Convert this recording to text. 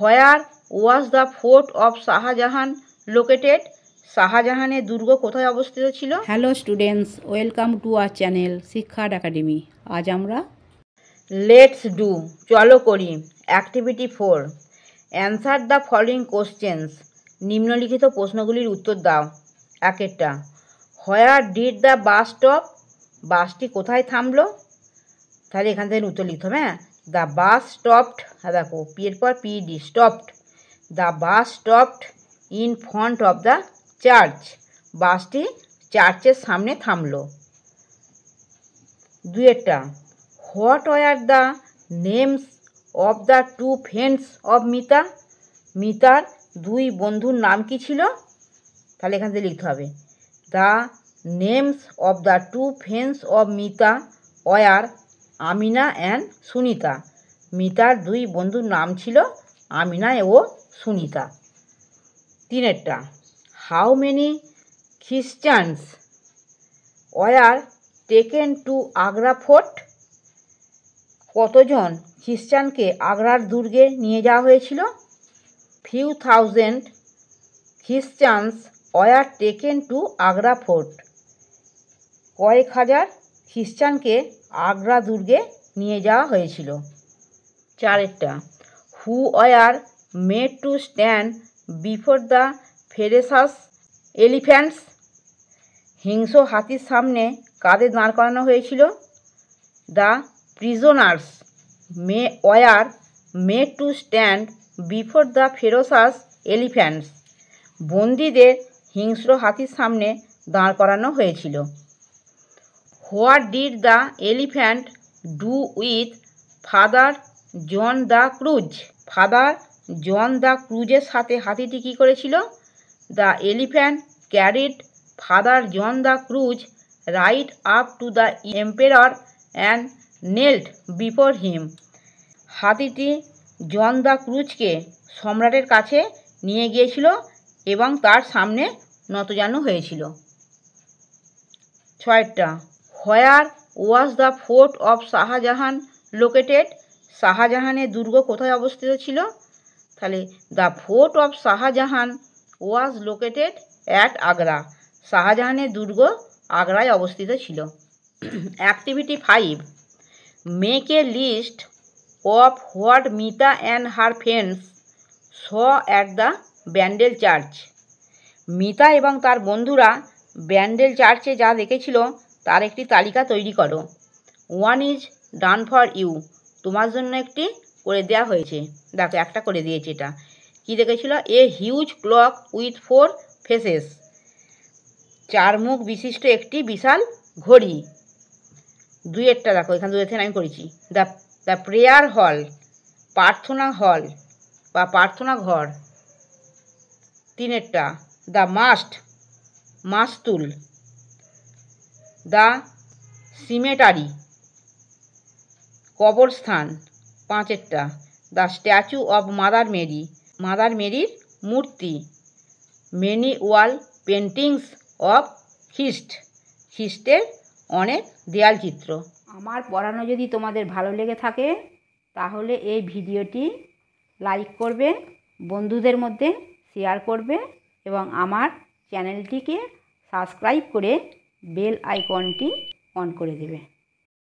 where was the fort of Shahjahan located শাহজাহানের দুর্গ কোথায় অবস্থিত ছিল hello students welcome to our channel Shiksha academy আজ আমরা লেটস ডু চলো করি activity four answer the following questions নিম্নলিখিত প্রশ্নগুলির উত্তর দাও একেরটা where did the bus stop বাসটি কোথায় থামলো তাহলে এখান থেকে উত্তর লিখতে হবে হ্যাঁ দ্য বাস স্টপড হ্যাঁ দেখো এর পর পিডি stopped the bus stopped in front of the church বাসটি চার্চের সামনে থামল দুয়েরটা what were the names of the two friends of Mita মিতার দুই বন্ধুর নাম কি ছিল তাহলে এখান থেকে লিখতে হবে the names of the two friends of Mita were Amina and Sunita মিতার দুই বন্ধুর নাম ছিল আমিনা ও সুনিতা তিনেরটা how many Christians were taken to Agra fort কতজন খ্রিস্টানকে আগ্রার দুর্গে নিয়ে যাওয়া হয়েছিল few thousand Christians were taken to Agra fort কয়েক হাজার খ্রিস্টানকে আগ্রা দুর্গে নিয়ে যাওয়া হয়েছিল চারেরটা who were made to stand before the ferocious elephants হিংস হাতির সামনে কাদের দাঁড় করানো হয়েছিল দ্য প্রিজোনার্স মে were made to stand before the ferocious elephants বন্দিদের হিংস্র হাতির সামনে দাঁড় করানো হয়েছিল what did the elephant do with Father John de Cruz Father John de ক্রুজের সাথে হাতিটি কী করেছিল the elephant carried Father John de Cruz right up to the emperor and knelt before him হাতিটি জন দ্য ক্রুজকে সম্রাটের কাছে নিয়ে গিয়েছিল এবং তার সামনে নতজানু হয়েছিল ছয়টা where was the fort of Shahjahan located শাহজাহানের দুর্গ কোথায় অবস্থিত ছিল তাহলে the fort of Shahjahan was located at Agra শাহজাহানের দুর্গ আগ্রায় অবস্থিত ছিল activity five make a list of what Mita and her friends saw at the Bandel church মিতা এবং তার বন্ধুরা ব্যান্ডেল চার্চে যা দেখেছিল তার একটি তালিকা তৈরি করো one is done for you তোমার জন্য একটি করে দেয়া হয়েছে দেখো একটা করে দিয়েছে এটা কী দেখেছিল a huge clock with four faces চার মুখ বিশিষ্ট একটি বিশাল ঘড়ি দুয়েরটা দেখো এখানে দুয়ের আমি করেছি দ্য দ্য প্রেয়ার হল প্রার্থনা হল বা প্রার্থনা ঘর তিনেরটা দ্য মাস্ট মাস্তুল দ্য সিমেটারি কবরস্থান পাঁচেরটা the statue of Mother Mary Mother মেরির মূর্তি many wall paintings of Christ খ্রিস্টের অনেক দেয়াল চিত্র আমার পড়ানো যদি তোমাদের ভালো লেগে থাকে তাহলে এই ভিডিওটি লাইক করবে বন্ধুদের মধ্যে শেয়ার করবে এবং আমার চ্যানেলটিকে সাবস্ক্রাইব করে বেল আইকনটি অন করে দেবে